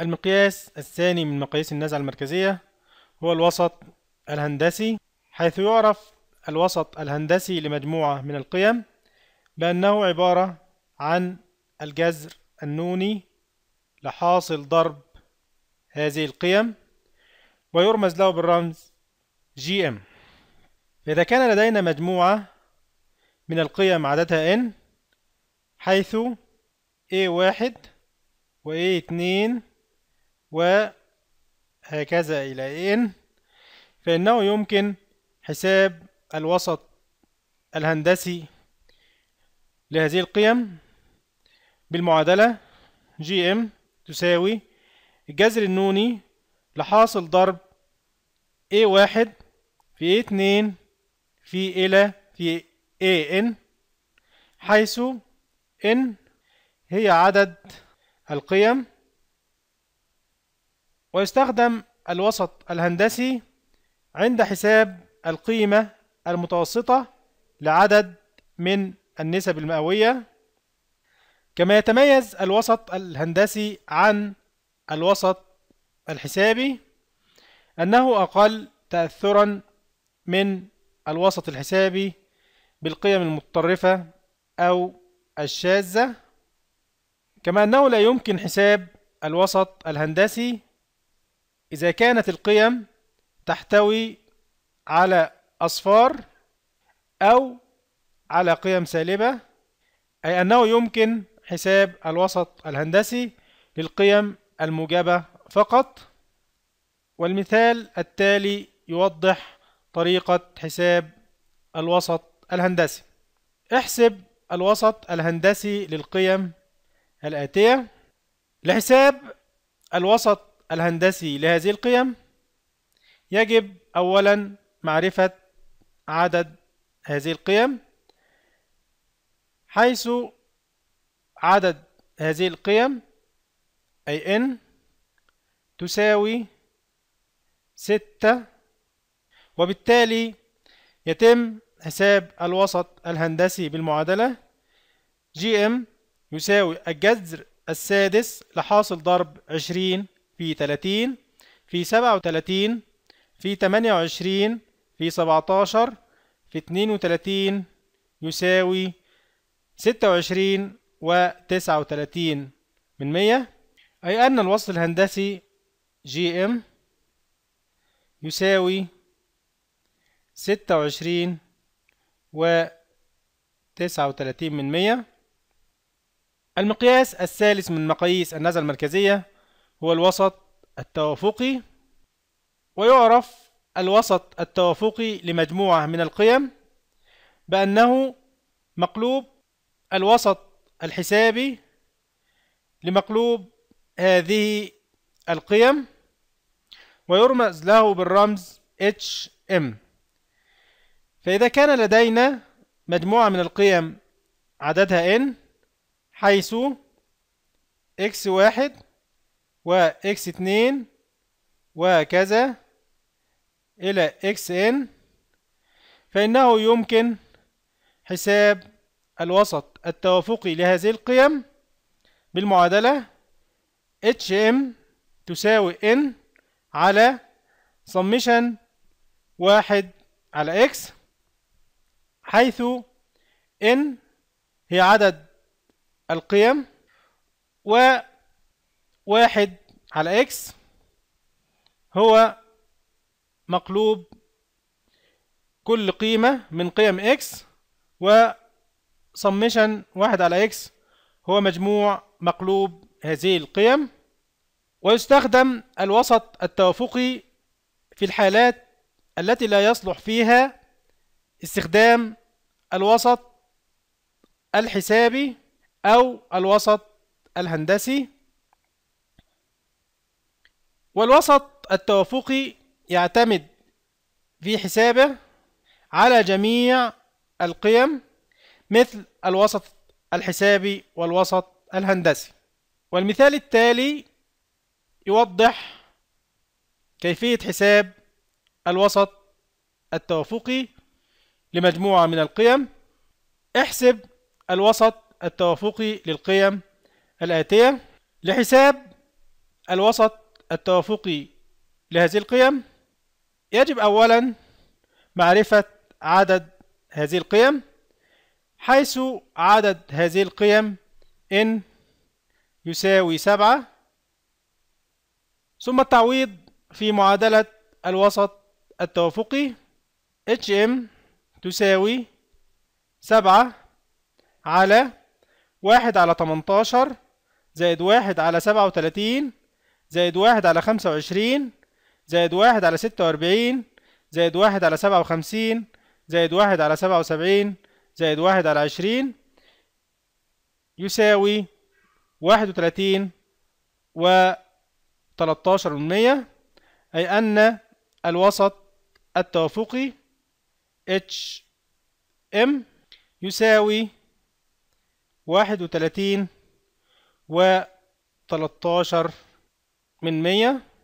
المقياس الثاني من مقاييس النزعة المركزية هو الوسط الهندسي حيث يعرف الوسط الهندسي لمجموعة من القيم بأنه عبارة عن الجذر النوني لحاصل ضرب هذه القيم ويرمز له بالرمز جي ام إذا كان لدينا مجموعة من القيم عددها n حيث a1 و a2 وهكذا إلى إن فإنه يمكن حساب الوسط الهندسي لهذه القيم بالمعادلة جي ام تساوي الجذر النوني لحاصل ضرب a واحد في a اتنين في إلى في a n حيث n هي عدد القيم ويستخدم الوسط الهندسي عند حساب القيمة المتوسطة لعدد من النسب المئوية كما يتميز الوسط الهندسي عن الوسط الحسابي أنه أقل تأثرا من الوسط الحسابي بالقيم المتطرفة أو الشاذة كما أنه لا يمكن حساب الوسط الهندسي إذا كانت القيم تحتوي على أصفار أو على قيم سالبة أي أنه يمكن حساب الوسط الهندسي للقيم الموجبة فقط والمثال التالي يوضح طريقة حساب الوسط الهندسي احسب الوسط الهندسي للقيم الآتية لحساب الوسط الهندسي لهذه القيم يجب أولا معرفة عدد هذه القيم حيث عدد هذه القيم أي n تساوي ستة وبالتالي يتم حساب الوسط الهندسي بالمعادلة جي ام يساوي الجذر السادس لحاصل ضرب عشرين في 30 في 37 في 28 في 17 في 32 يساوي 26 و 39 من 100 أي أن الوصل الهندسي جي إم يساوي 26 و 39 من 100 المقياس الثالث من مقاييس النزل المركزية هو الوسط التوافقي ويعرف الوسط التوافقي لمجموعة من القيم بأنه مقلوب الوسط الحسابي لمقلوب هذه القيم ويرمز له بالرمز HM فإذا كان لدينا مجموعة من القيم عددها n حيث x واحد واكس اتنين وكذا إلى اكس ان فإنه يمكن حساب الوسط التوافقي لهذه القيم بالمعادلة HM تساوي N على summation واحد على X حيث N هي عدد القيم و واحد على اكس هو مقلوب كل قيمة من قيم اكس وسمشن واحد على اكس هو مجموع مقلوب هذه القيم ويستخدم الوسط التوافقي في الحالات التي لا يصلح فيها استخدام الوسط الحسابي أو الوسط الهندسي والوسط التوافقي يعتمد في حسابه على جميع القيم مثل الوسط الحسابي والوسط الهندسي والمثال التالي يوضح كيفية حساب الوسط التوافقي لمجموعة من القيم احسب الوسط التوافقي للقيم الآتية لحساب الوسط التوافق لهذه القيم يجب أولا معرفة عدد هذه القيم حيث عدد هذه القيم إن يساوي سبعة ثم التعويض في معادلة الوسط التوافقي HM تساوي سبعة على واحد على تمنتاشر زائد واحد على سبعة وتلاتين زائد واحد على خمسة وعشرين زائد واحد على ستة وأربعين زائد واحد على سبعة وخمسين زائد واحد على سبعة وسبعين زائد واحد على عشرين يساوي واحد وتلاتين وتلاتاشر من مية أي أن الوسط التوافقي اتش ام يساوي واحد وتلاتين مية من 100